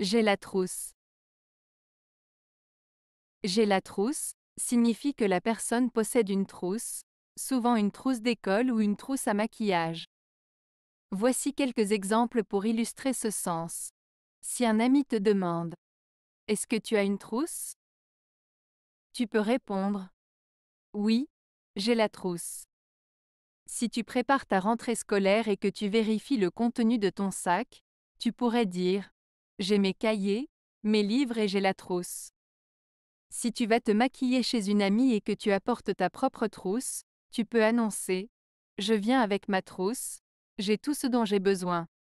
J'ai la trousse. J'ai la trousse signifie que la personne possède une trousse, souvent une trousse d'école ou une trousse à maquillage. Voici quelques exemples pour illustrer ce sens. Si un ami te demande ⁇ Est-ce que tu as une trousse ?⁇ Tu peux répondre ⁇ Oui, j'ai la trousse. Si tu prépares ta rentrée scolaire et que tu vérifies le contenu de ton sac, tu pourrais dire j'ai mes cahiers, mes livres et j'ai la trousse. Si tu vas te maquiller chez une amie et que tu apportes ta propre trousse, tu peux annoncer ⁇ Je viens avec ma trousse, j'ai tout ce dont j'ai besoin ⁇